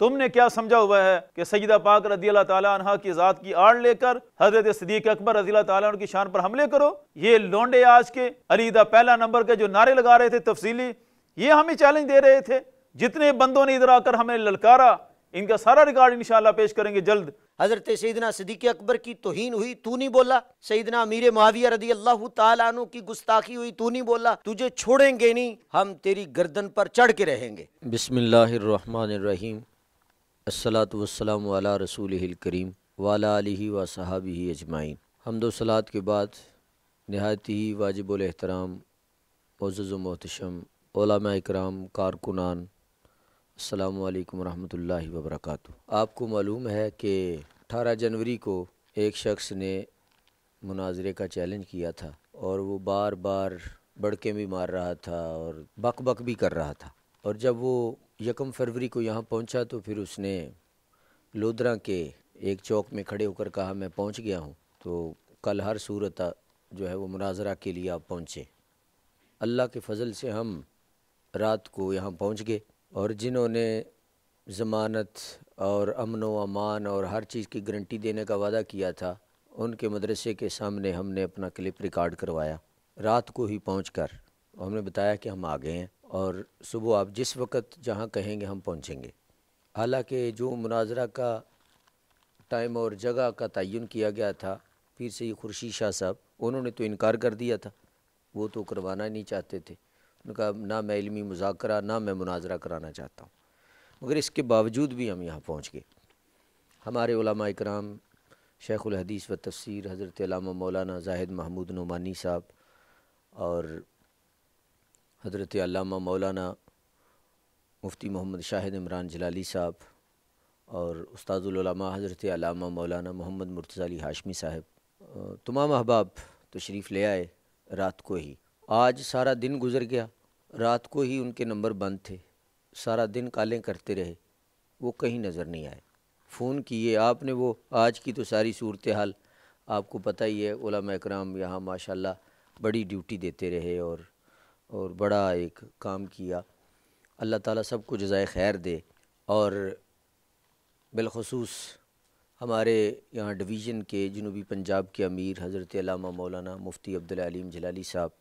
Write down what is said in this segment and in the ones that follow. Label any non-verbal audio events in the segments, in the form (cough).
तुमने क्या समझा हुआ है कि सईदा पाक रजी अल्लाह तला की ज़ात की आड़ लेकर हजरत सदीक अकबर रजी तला की शान पर हमले करो ये लोंडे आज के अलीदा पहला नंबर के जो नारे लगा रहे थे तफसीली ये हमें चैलेंज दे रहे थे जितने बंदों ने इधर आकर हमें ललकारा इनका सारा रिकॉर्ड इनशाला पेश करेंगे जल्द हजरत सईदना सदीक अकबर की तोहन हुई तू नहीं बोला सईदना अमीर माविया रदी अल्लाह तु की गुस्ताखी हुई तू नहीं बोला तुझे छोड़ेंगे नहीं हम तेरी गर्दन पर चढ़ के रहेंगे बिस्मिल्लाम असलात वसलम वाला रसूल करीम वाला व ही अजमाइन हम दो सलात के बाद नहायत ही वाजिबलहतराम एहतराम मोज़ ओलामा इकराम कारकुनान अल्लाम वरहमल वबरक आपको मालूम है कि अठारह जनवरी को एक शख्स ने मुनाजरे का चैलेंज किया था और वो बार बार बड़के भी मार रहा था और बक बक भी कर रहा था और जब वो यकम फरवरी को यहाँ पहुँचा तो फिर उसने लोदरा के एक चौक में खड़े होकर कहा मैं पहुँच गया हूँ तो कल हर सूरत जो है वो मुनाजरा के लिए आप पहुँचे अल्लाह के फजल से हम रात को यहाँ पहुँच गए और जिन्होंने ज़मानत और अमन व अमान और हर चीज़ की गारंटी देने का वादा किया था उनके मदरसे के सामने हमने अपना क्लिप रिकॉर्ड करवाया रात को ही पहुँच कर हमने बताया कि हम आ गए हैं और सुबह आप जिस वक्त जहाँ कहेंगे हम पहुँचेंगे हालाँकि जो मुनाजरा का टाइम और जगह का तयन किया गया था फिर से ये खुर्शीद शाह साहब उन्होंने तो इनकार कर दिया था वो तो करवाना नहीं चाहते थे उनका ना मैं इलमी मुजाकरा ना मैं मुनाजरा कराना चाहता हूँ मगर इसके बावजूद भी हम यहाँ पहुँच गए हमारे कराम शेखुल हदीस व तफसर हज़रत मौलाना जाहिद महमूद नुमानी साहब और हज़रत अल्लामा मौलाना मुफ्ती मोहम्मद शाहिद इमरान जलाली साहब और उस्तादुलमा हज़रत अल्लामा मौलाना मोहम्मद मुर्तज़ा अली हाशमी साहब तमाम अहबाब तशरीफ़ ले आए रात को ही आज सारा दिन गुजर गया रात को ही उनके नंबर बंद थे सारा दिन कालें करते रहे वो कहीं नज़र नहीं आए फ़ोन किए आपने वो आज की तो सारी सूरत हाल आपको पता ही है ओलामा कराम यहाँ माशाल्लाह बड़ी ड्यूटी देते रहे और और बड़ा एक काम किया अल्लाह ताला कुछ जजाय खैर दे और बिलखसूस हमारे यहाँ डिवीज़न के जनूबी पंजाब के अमीर हज़रत अलामा मौलाना मुफ्ती अब्दुल अलीम जलाली साहब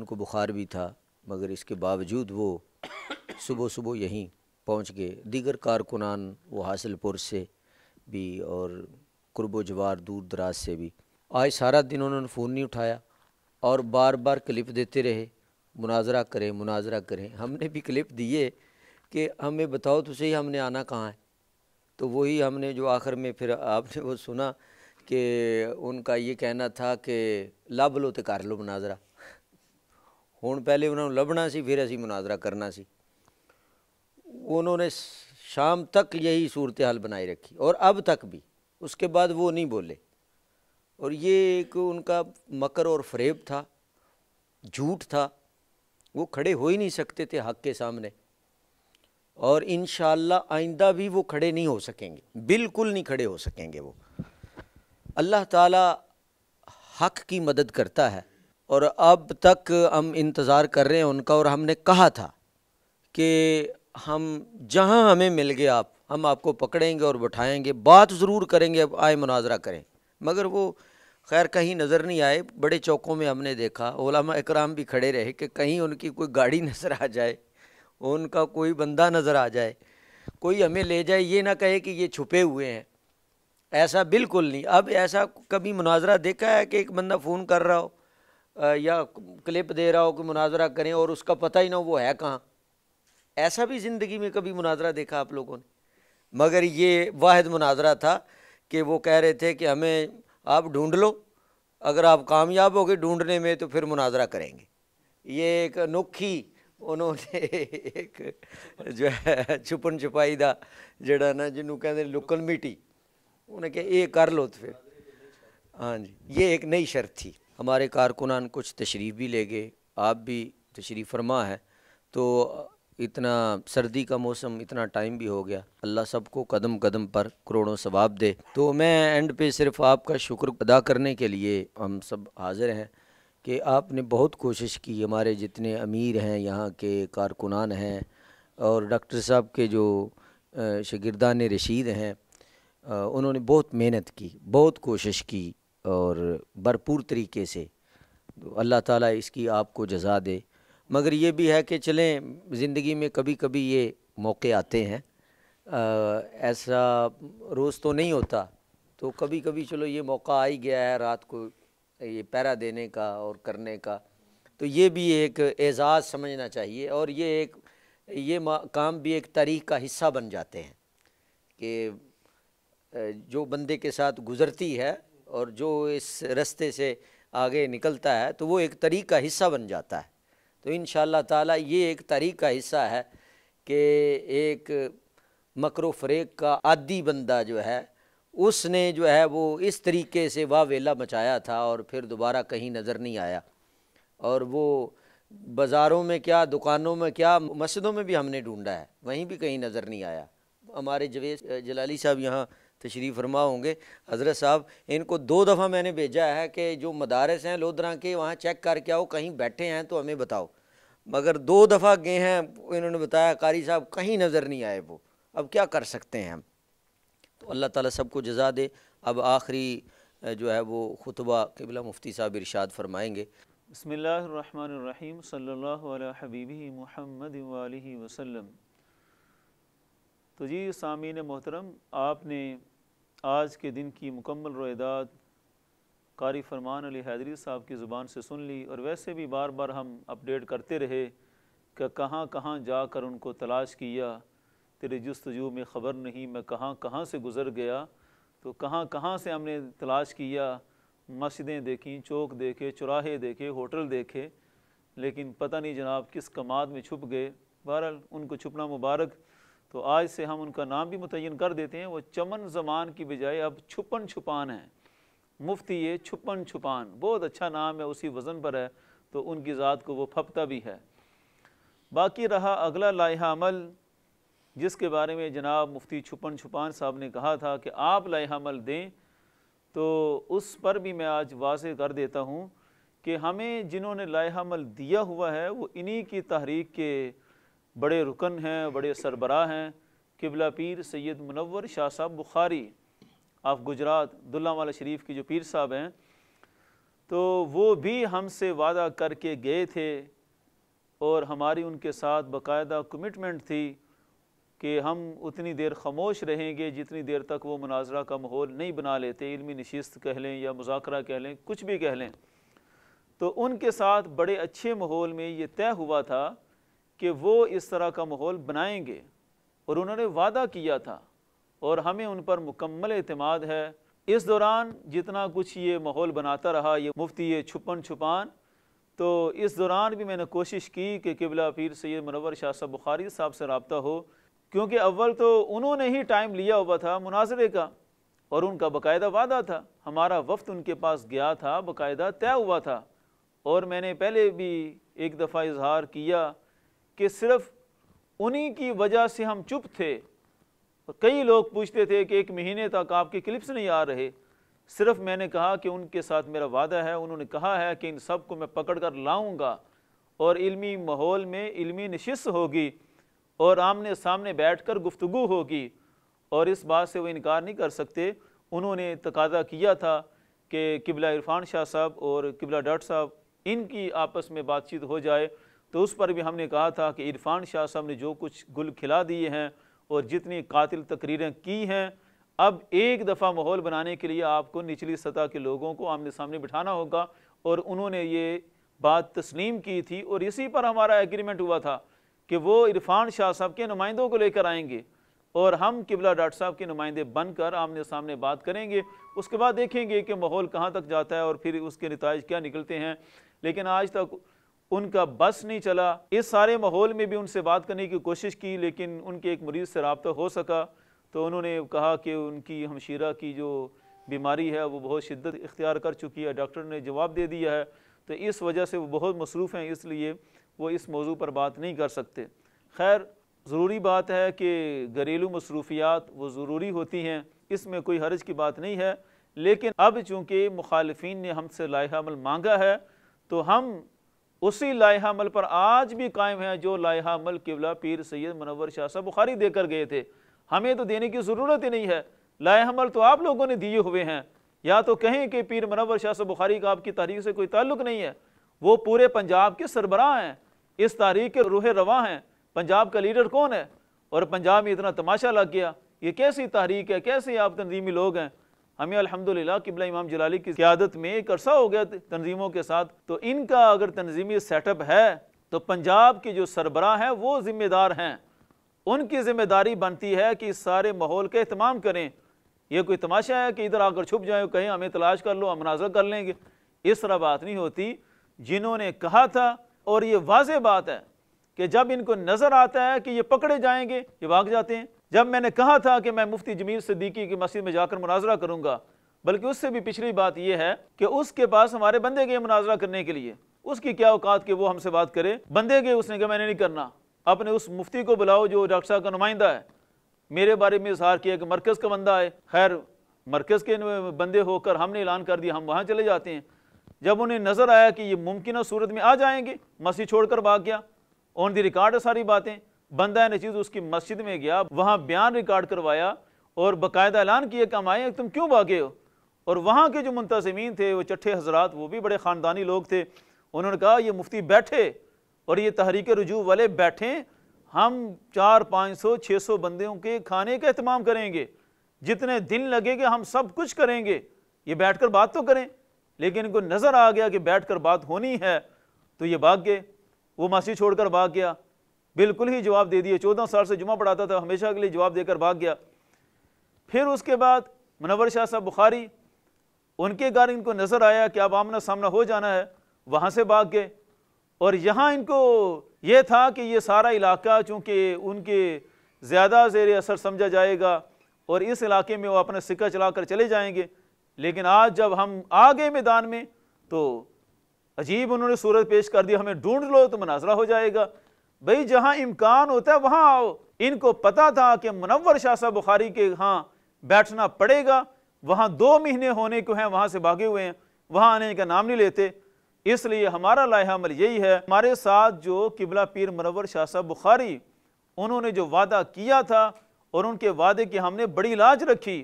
उनको बुखार भी था मगर इसके बावजूद वो सुबह सुबह यहीं पहुँच गए दीगर कारकुनान वो हासिलपुर से भी और कुर्ब जवार दूर दराज से भी आज सारा दिन उन्होंने फ़ोन नहीं उठाया और बार बार क्लिप देते रहे मुनाजरा करें मुनाजरा करें हमने भी क्लिप दिए कि हमें बताओ तो सही हमने आना कहाँ है तो वही हमने जो आखिर में फिर आपने वो सुना कि उनका ये कहना था कि लभ लो तो कर लो मुनाजरा हूँ पहले उन्होंने लभना सी फिर असी मुनाजरा करना सी उन्होंने शाम तक यही सूरत हाल बनाई रखी और अब तक भी उसके बाद वो नहीं बोले और ये एक उनका मकर और फरेब था झूठ था वो खड़े हो ही नहीं सकते थे हक के सामने और इन आइंदा भी वो खड़े नहीं हो सकेंगे बिल्कुल नहीं खड़े हो सकेंगे वो अल्लाह ताला हक की मदद करता है और अब तक हम इंतज़ार कर रहे हैं उनका और हमने कहा था कि हम जहां हमें मिल गए आप हम आपको पकड़ेंगे और बैठाएंगे बात ज़रूर करेंगे अब आए मुनाजरा करें मगर वो खैर कहीं नज़र नहीं आए बड़े चौकों में हमने देखा ओलामा इकराम भी खड़े रहे कि कहीं उनकी कोई गाड़ी (laughs) नज़र आ जाए उनका कोई बंदा नज़र आ जाए कोई हमें ले जाए ये ना कहे कि ये छुपे हुए हैं ऐसा बिल्कुल नहीं अब ऐसा कभी मुनाजरा देखा है कि एक बंदा फ़ोन कर रहा हो या क्लिप दे रहा हो कि मुनाजरा करें और उसका पता ही ना हो वो है कहाँ ऐसा भी ज़िंदगी में कभी मुनाजरा देखा आप लोगों ने मगर ये वाद मुनाजरा था कि वो कह रहे थे कि हमें आप ढूंढ लो अगर आप कामयाब हो गए ढूंढने में तो फिर मुनाजरा करेंगे ये एक अनोखी उन्होंने (laughs) एक जो है छुपन छुपाई का जड़ा ना जिन्हों कहते लुकन मिट्टी उन्हें क्या ये कर लो तो फिर हाँ जी ये एक नई शर्त थी हमारे कारकुनान कुछ तशरीफ़ भी ले गए आप भी तशरीफ़ फरमा है तो इतना सर्दी का मौसम इतना टाइम भी हो गया अल्लाह सबको कदम कदम पर करोड़ों सवाब दे तो मैं एंड पे सिर्फ आपका शुक्र अदा करने के लिए हम सब हाजिर हैं कि आपने बहुत कोशिश की हमारे जितने अमीर हैं यहाँ के कारकुनान हैं और डॉक्टर साहब के जो शगिरदान रशीद हैं उन्होंने बहुत मेहनत की बहुत कोशिश की और भरपूर तरीके से अल्लाह ताला इसकी आपको जजा दे मगर ये भी है कि चलें ज़िंदगी में कभी कभी ये मौके आते हैं आ, ऐसा रोज़ तो नहीं होता तो कभी कभी चलो ये मौका आ ही गया है रात को ये पैरा देने का और करने का तो ये भी एक एजाज़ समझना चाहिए और ये एक ये काम भी एक तारीख का हिस्सा बन जाते हैं कि जो बंदे के साथ गुज़रती है और जो इस रस्ते से आगे निकलता है तो वो एक तरीक़ का हिस्सा बन जाता है तो इन ताला ये एक तारीख का हिस्सा है कि एक मकर फ्रेक का आदि बंदा जो है उसने जो है वो इस तरीके से वाह वेला मचाया था और फिर दोबारा कहीं नज़र नहीं आया और वो बाज़ारों में क्या दुकानों में क्या मस्जिदों में भी हमने ढूंढा है वहीं भी कहीं नज़र नहीं आया हमारे जवेद जलाली साहब यहाँ तशरीफ़ फरमा होंगे हज़रत साहब इनको दो दफ़ा मैंने भेजा है कि जो मदारस हैं लोधरा के वहाँ चेक करके आओ कहीं बैठे हैं तो हमें बताओ मगर दो दफ़ा गए हैं इन्होंने बताया कारी साहब कहीं नज़र नहीं आए वो अब क्या कर सकते हैं हम तो अल्लाह ताला सबको जजा दे अब आखिरी जो है वो खुतबा कबिला मुफ्ती साहब इरशाद फरमाएँगे बसमीम हबीबी महमद वसलम तो जी सामीन मोहतरम आपने आज के दिन की मुकम्मल रोदाद कारी फरमान अली हैदरी साहब की ज़ुबान से सुन ली और वैसे भी बार बार हम अपडेट करते रहे कि कहाँ कहाँ जाकर उनको तलाश किया तेरे जस्तजू में ख़बर नहीं मैं कहाँ कहाँ से गुज़र गया तो कहाँ कहाँ से हमने तलाश किया मस्जिदें देखी चौक देखे चुराहे देखे होटल देखे लेकिन पता नहीं जनाब किस कमाद में छुप गए बहरहाल उनको छुपना मुबारक तो आज से हम उनका नाम भी मुतन कर देते हैं वो चमन जमान की बजाय अब छुपन छुपान है मुफ्ती ये छुपन छुपान बहुत अच्छा नाम है उसी वज़न पर है तो उनकी ज़ात को वो फपता भी है बाकी रहा अगला लाहा अमल जिसके बारे में जनाब मुफ्ती छुपन छुपान साहब ने कहा था कि आप लाहा अमल दें तो उस पर भी मैं आज वाज कर देता हूँ कि हमें जिन्होंने लाहा अमल दिया हुआ है वो इन्हीं की तहरीक के बड़े रुकन हैं बड़े सरबरा हैं किबला पीर सैयद मुनवर शाह साहब बुखारी आप गुजरात दुल्ला वाला शरीफ के जो पीर साहब हैं तो वो भी हमसे वादा करके गए थे और हमारी उनके साथ बाकायदा कमिटमेंट थी कि हम उतनी देर खामोश रहेंगे जितनी देर तक वो मुनाजरा का माहौल नहीं बना लेते इलमी नशस्त कह लें या मुजाकरा कह लें कुछ भी कह लें तो उनके साथ बड़े अच्छे माहौल में ये तय हुआ था कि वो इस तरह का माहौल बनाएंगे और उन्होंने वादा किया था और हमें उन पर मुकम्मल अतमाद है इस दौरान जितना कुछ ये माहौल बनाता रहा ये मुफ्ती ये छुपन छुपान तो इस दौरान भी मैंने कोशिश की कि किबला पीर सैद मनवर शाह साहब बुखारी साहब से रबता हो क्योंकि अव्वल तो उन्होंने ही टाइम लिया हुआ था मुनाजरे का और उनका बाकायदा वादा था हमारा वक्त उनके पास गया था बाकायदा तय हुआ था और मैंने पहले भी एक दफ़ा इजहार किया कि सिर्फ उन्हीं की वजह से हम चुप थे और कई लोग पूछते थे कि एक महीने तक आपके क्लिप्स नहीं आ रहे सिर्फ मैंने कहा कि उनके साथ मेरा वादा है उन्होंने कहा है कि इन सब को मैं पकड़ कर लाऊँगा और इल्मी माहौल में इल्मी नशस्त होगी और आमने सामने बैठ कर गुफ्तु होगी और इस बात से वो इनकार नहीं कर सकते उन्होंने तकादा किया था कि किबला इरफान शाह साहब और किबला डॉट साहब इनकी आपस में बातचीत हो जाए तो उस पर भी हमने कहा था कि इरफान शाह साहब ने जो कुछ गुल खिला दिए हैं और जितनी कातिल तकरीरें की हैं अब एक दफ़ा माहौल बनाने के लिए आपको निचली सतह के लोगों को आमने सामने बिठाना होगा और उन्होंने ये बात तस्लीम की थी और इसी पर हमारा एग्रीमेंट हुआ था कि वो इरफान शाह साहब के नुमाइंदों को लेकर आएंगे और हम किबला डॉक्टर साहब के नुमाइंदे बनकर आमने सामने बात करेंगे उसके बाद देखेंगे कि माहौल कहाँ तक जाता है और फिर उसके नतज क्या निकलते हैं लेकिन आज तक उनका बस नहीं चला इस सारे माहौल में भी उनसे बात करने की कोशिश की लेकिन उनके एक मरीज़ से रबता हो सका तो उन्होंने कहा कि उनकी हमशीरा की जो बीमारी है वो बहुत शिद्दत इख्तियार कर चुकी है डॉक्टर ने जवाब दे दिया है तो इस वजह से वो बहुत मसरूफ़ हैं इसलिए वो इस मौजू पर बात नहीं कर सकते खैर ज़रूरी बात है कि घरेलू मसरूफियात वो ज़रूरी होती हैं इसमें कोई हर्ज की बात नहीं है लेकिन अब चूँकि मुखालफी ने हमसे लाहमल मांगा है तो हम उसी लाहा पर आज भी कायम है जो लाहा अमल किबला पीर सैयद मनवर शाह साहब बुखारी देकर गए थे हमें तो देने की ज़रूरत ही नहीं है लाहा अमल तो आप लोगों ने दिए हुए हैं या तो कहें कि पीर मनवर शाह साहब बुखारी का आपकी तारीख से कोई ताल्लुक नहीं है वो पूरे पंजाब के सरबराह हैं इस तारीख के रूह रवा हैं पंजाब का लीडर कौन है और पंजाब में इतना तमाशा लग गया ये कैसी तहरीक है कैसे आप तनजीमी लोग हैं हमें अलहमदिल्ला किबला इमाम जलाली की क्यादत में एक अरसा हो गया तनजीमों के साथ तो इनका अगर तनजीमी सेटअप है तो पंजाब के जो सरबरा हैं वो ज़िम्मेदार हैं उनकी ज़िम्मेदारी बनती है कि इस सारे माहौल का अहतमाम करें यह कोई तमाशा है कि इधर आकर छुप जाए कहीं हमें तलाश कर लो हम नाजर कर लेंगे इस तरह बात नहीं होती जिन्होंने कहा था और ये वाज बात है कि जब इनको नज़र आता है कि ये पकड़े जाएंगे ये भाग जाते हैं जब मैंने कहा था कि मैं मुफ्ती जमील सिद्दीकी की मस्जिद में जाकर मुनाजरा करूंगा बल्कि उससे भी पिछली बात यह है कि उसके पास हमारे बंदे गए मुनाजरा करने के लिए उसकी क्या औकात के वो हमसे बात करे बंदे गए उसने कहा मैंने नहीं करना अपने उस मुफ्ती को बुलाओ जो डॉक्टर साहब का नुमाइंदा है मेरे बारे में इजहार किया कि मरकज़ का बंदा है खैर मरकज़ के बंदे होकर हमने ऐलान कर दिया हम वहाँ चले जाते हैं जब उन्हें नज़र आया कि ये मुमकिन सूरत में आ जाएंगे मसीह छोड़कर भाग गया ऑन दी रिकॉर्ड है सारी बातें बंदा नचीज उसकी मस्जिद में गया वहाँ बयान रिकॉर्ड करवाया और बाकायदा ऐलान किया कम आए तुम क्यों भागे हो और वहाँ के जो मुंतजमीन थे वो चट्ठे हजरात वो भी बड़े ख़ानदानी लोग थे उन्होंने कहा ये मुफ्ती बैठे और ये तहरीक रजू वाले बैठें हम चार पाँच सौ छः सौ बंदियों के खाने का अहतमाम करेंगे जितने दिन लगेंगे हम सब कुछ करेंगे ये बैठ कर बात तो करें लेकिन इनको नज़र आ गया कि बैठ कर बात होनी है तो ये भाग गए वो मस्जिद छोड़कर भाग गया बिल्कुल ही जवाब दे दिए चौदह साल से जुमा पढ़ाता था हमेशा के लिए जवाब देकर भाग गया फिर उसके बाद मनवर शाह साहब बुखारी उनके घर इनको नज़र आया कि अब आमना सामना हो जाना है वहाँ से भाग गए और यहाँ इनको ये था कि ये सारा इलाका चूँकि उनके ज़्यादा जेर असर समझा जाएगा और इस इलाके में वो अपना सिक्का चला कर चले जाएंगे लेकिन आज जब हम आ गए मैदान में तो अजीब उन्होंने सूरत पेश कर दी हमें ढूंढ लो तो मनाजरा हो जाएगा भाई जहाँ इम्कान होता है वहां आओ इनको पता था कि मुनवर शाह साहब बुखारी के यहाँ बैठना पड़ेगा वहां दो महीने होने को हैं वहां से भागे हुए हैं वहां आने का नाम नहीं लेते इसलिए हमारा लाहमल यही है हमारे साथ जो किबला पीर मुनवर शाह साहब बुखारी उन्होंने जो वादा किया था और उनके वादे की हमने बड़ी लाज रखी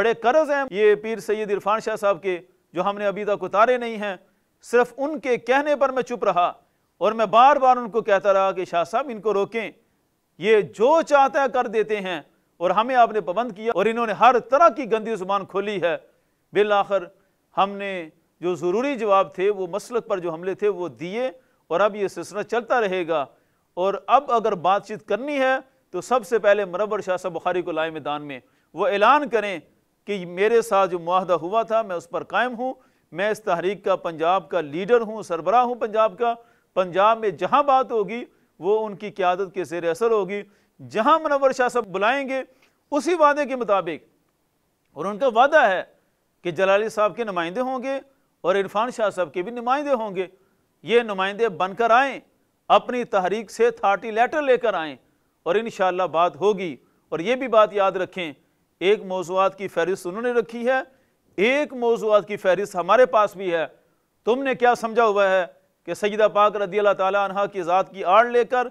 बड़े कर्ज हैं ये पीर सैद इरफान शाह साहब के जो हमने अभी तक उतारे नहीं हैं सिर्फ उनके कहने पर मैं चुप रहा और मैं बार बार उनको कहता रहा कि शाह साहब इनको रोकें ये जो चाहता है कर देते हैं और हमें आपने पाबंद किया और इन्होंने हर तरह की गंदी जुबान खोली है बिल आखिर हमने जो ज़रूरी जवाब थे वो मसलक पर जो हमले थे वो दिए और अब ये सिलसिला चलता रहेगा और अब अगर बातचीत करनी है तो सबसे पहले मरबर शाह साहब बुखारी को लाए मैदान में वो ऐलान करें कि मेरे साथ जो माहदा हुआ था मैं उस पर कायम हूँ मैं इस तहरीक का पंजाब का लीडर हूँ सरबराह हूँ पंजाब का पंजाब में जहां बात होगी वो उनकी क्यादत के जेर असर होगी जहां मुनवर शाह सब बुलाएंगे उसी वादे के मुताबिक और उनका वादा है कि जलाली साहब के नुमाइंदे होंगे और इरफान शाह साहब के भी नुमाइंदे होंगे ये नुमाइंदे बनकर आएँ अपनी तहरीक से थार्टी लेटर लेकर आएँ और इन बात होगी और ये भी बात याद रखें एक मौजूद की फहरिस्त उन्होंने रखी है एक मौजूद की फहरिस्त हमारे पास भी है तुमने क्या समझा हुआ है कि सईदा पाक रजी अल्लाह तह की ज़ात की आड़ लेकर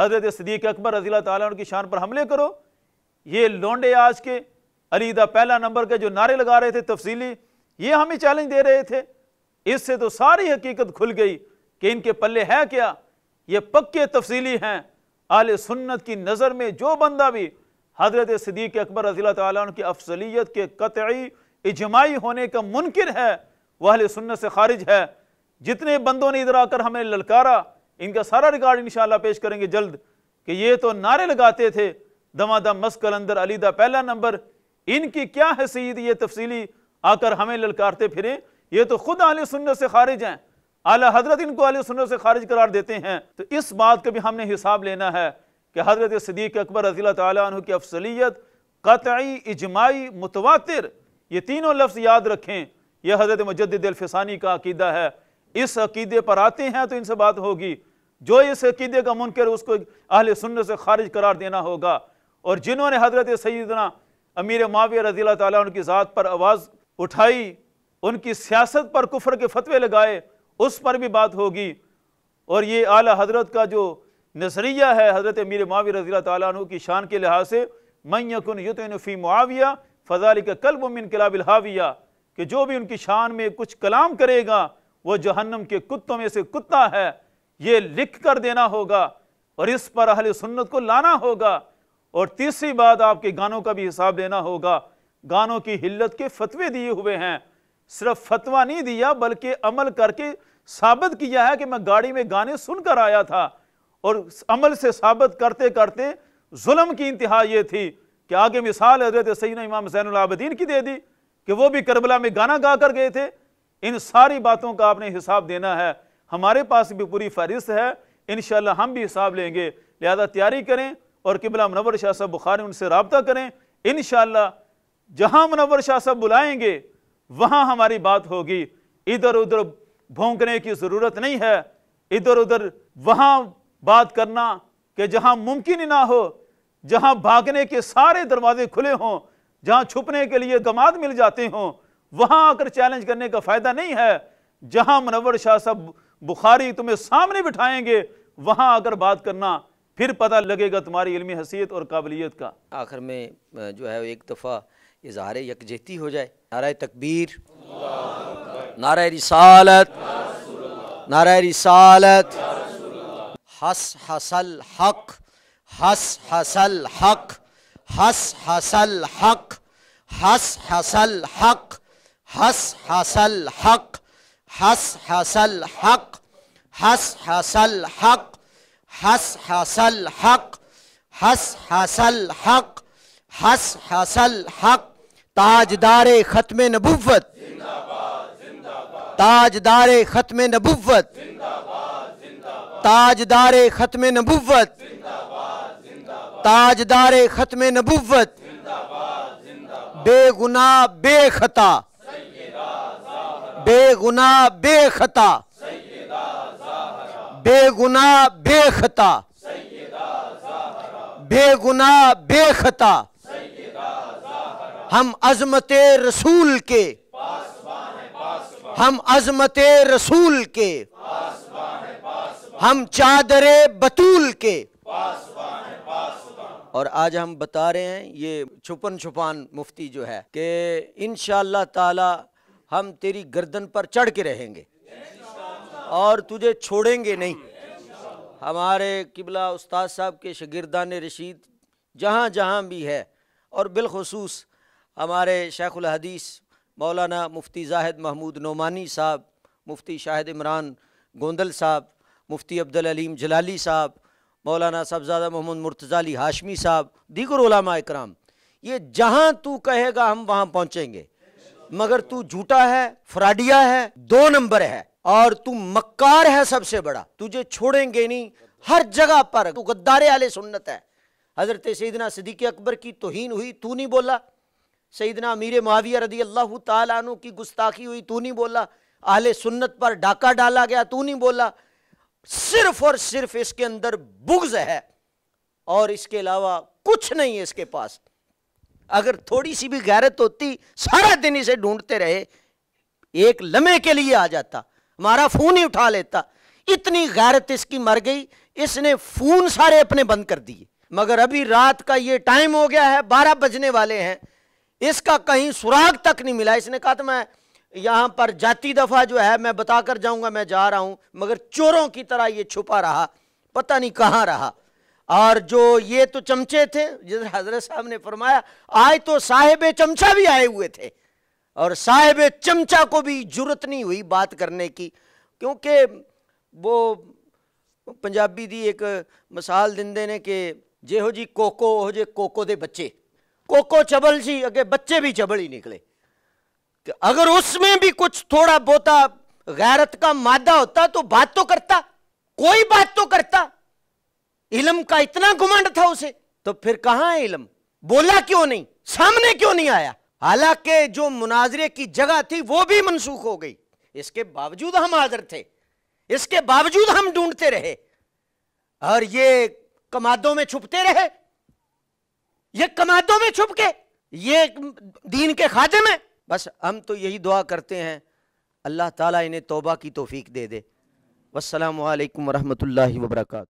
हज़रत सदीक अकबर रजी अल्लाह तह की शान पर हमले करो ये लोंडे आज के अलीदा पहला नंबर के जो नारे लगा रहे थे तफसीली ये हमें चैलेंज दे रहे थे इससे तो सारी हकीकत खुल गई कि इनके पल्ले है क्या ये पक्के तफसीली हैं आल सुन्नत की नज़र में जो बंदा भी हजरत सदीक अकबर रजील तन की अफसलियत के कतई इजमाई होने का मुनकर है वह सुन्नत से खारिज है जितने बंदों ने इधर आकर हमें ललकारा इनका सारा रिकॉर्ड इन पेश करेंगे जल्द कि ये तो नारे लगाते थे दमा मस्कल अंदर अलीदा पहला नंबर इनकी क्या हैसीद ये तफसीली आकर हमें ललकारते फिरें ये तो खुद आल सुन्नत से खारिज हैं आला हजरत इनको आल सुन्नत से खारिज करार देते हैं तो इस बात का भी हमने हिसाब लेना है कि हजरत सदीक अकबर रजील तु की अफसलियत कतई इजमाई मुतवा ये तीनों लफ्ज़ याद रखें यह हजरत मजद का अकीदा है इस अकीदे पर आते हैं तो इनसे बात होगी जो इस अकीदे का मुनकर उसको अहल सुन्न से खारिज करार देना होगा और जिन्होंने हजरत सईदना अमीर माविया रजील ताली की ज़ात पर आवाज़ उठाई उनकी सियासत पर कुफर के फतवे लगाए उस पर भी बात होगी और ये आला हजरत का जो नजरिया है हजरत मीर माविया रजील तु की शान के लिहाज से मैकन युतफ़ी मुआविया फजाली का कल्ब मिन कलाबिल हाविया कि जो भी उनकी शान में कुछ कलाम करेगा वो जहन्नम के कुत्तों में से कुत्ता है ये लिख कर देना होगा और इस पर अहल सुन्नत को लाना होगा और तीसरी बात आपके गानों का भी हिसाब देना होगा गानों की हिल्लत के फतवे दिए हुए हैं सिर्फ फतवा नहीं दिया बल्कि अमल करके साबित किया है कि मैं गाड़ी में गाने सुनकर आया था और अमल से साबित करते करते जुलम की इंतहा ये थी कि आगे मिसाल हजरत सैन इमाम जैनआबदीन की दे दी कि वो भी करबला में गाना गा कर गए थे इन सारी बातों का आपने हिसाब देना है हमारे पास भी पूरी फहरिस्त है इन हम भी हिसाब लेंगे लिहाजा तैयारी करें और किबला मनवर शाह साहब बुखारी उनसे रबता करें इन जहाँ मनवर शाह साहब बुलाएंगे वहाँ हमारी बात होगी इधर उधर भोंकने की ज़रूरत नहीं है इधर उधर वहाँ बात करना कि जहाँ मुमकिन ही ना हो जहाँ भागने के सारे दरवाजे खुले हों जहाँ छुपने के लिए गमाद मिल जाते हों वहां आकर चैलेंज करने का फायदा नहीं है जहां मुनवर शाह साहब बुखारी तुम्हें सामने बिठाएंगे वहां आकर बात करना फिर पता लगेगा तुम्हारी इलमी हैसियत और काबिलियत का आखिर में जो है एक दफ़ा इजहार यकजहती हो जाए नारा तकबीर नारा रिसालत नारा रिसालत हस हसल हक हस हसल हक हस हसल हक हस हसल हक हस हसल हक हस हसल हक हस हसल हक हस हसल हक हस हसल हक हस हसल हक ताजदार ख़त्म नबुवत ताजदार ख़त्म नबुवत ताजदार ख़त्म नबुवत ताजदार ख़त्म नबुवत बेगुनाह बेखता बेगुना बेखता बेगुना बेखता बेगुना बेखता हम अजमत रसूल के हम अजमत रसूल के हम चादर बतूल के और आज हम बता रहे हैं ये छुपन छुपान मुफ्ती जो है कि इन ताला हम तेरी गर्दन पर चढ़ के रहेंगे और तुझे छोड़ेंगे नहीं हमारे किबला उस्ताद साहब के शगिरदान रशीद जहाँ जहाँ भी है और बिलखसूस हमारे शेखुल हदीस मौलाना मुफ्ती जाहिद महमूद नोमानी साहब मुफ्ती शाहिद इमरान गोंदल साहब मुफ्ती अब्दुल अलीम जलाली साहब मौलाना साहबजादा मोहम्मद मुर्तजाली हाशमी साहब दीगर ओलामा इकराम ये जहाँ तू कहेगा हम वहाँ पहुँचेंगे मगर तू झूठा है फ्राडिया है दो नंबर है और तू मक्कार है सबसे बड़ा तुझे छोड़ेंगे नहीं हर जगह पर तू गद्दारे आले सुन्नत है हज़रत सईदना सदीक अकबर की तोहन हुई तू नहीं बोला सईदना अमीर माविया रदी अल्लाह तु की गुस्ताखी हुई तू नहीं बोला आले सुन्नत पर डाका डाला गया तू नहीं बोला सिर्फ और सिर्फ इसके अंदर बुग्ज है और इसके अलावा कुछ नहीं है इसके पास अगर थोड़ी सी भी गैरत होती सारा दिन इसे ढूंढते रहे एक लम्हे के लिए आ जाता हमारा फ़ोन ही उठा लेता इतनी गैरत इसकी मर गई इसने फ़ोन सारे अपने बंद कर दिए मगर अभी रात का ये टाइम हो गया है बारह बजने वाले हैं इसका कहीं सुराग तक नहीं मिला इसने कहा तो मैं यहां पर जाती दफ़ा जो है मैं बताकर जाऊंगा मैं जा रहा हूं मगर चोरों की तरह ये छुपा रहा पता नहीं कहां रहा और जो ये तो चमचे थे जिधर हजरत साहब ने फरमाया आए तो साहेब चमचा भी आए हुए थे और साहेब चमचा को भी जरूरत नहीं हुई बात करने की क्योंकि वो पंजाबी दी एक मिसाल देंदे ने कि जेहो जी कोको ओह जे कोको दे बच्चे कोको चबल सी अगे बच्चे भी चबल ही निकले कि अगर उसमें भी कुछ थोड़ा बहुत गैरत का मादा होता तो बात तो करता कोई बात तो करता इलम का इतना घुमंड था उसे तो फिर कहां है इलम बोला क्यों नहीं सामने क्यों नहीं आया हालांकि जो मुनाजरे की जगह थी वो भी मनसूख हो गई इसके बावजूद हम हाजिर थे इसके बावजूद हम ढूंढते रहे और ये कमादों में छुपते रहे ये कमादों में छुप के ये दीन के खाते में बस हम तो यही दुआ करते हैं अल्लाह ताला इन्हें तौबा की तोफीक दे दे वरहमत वरहमल वर्का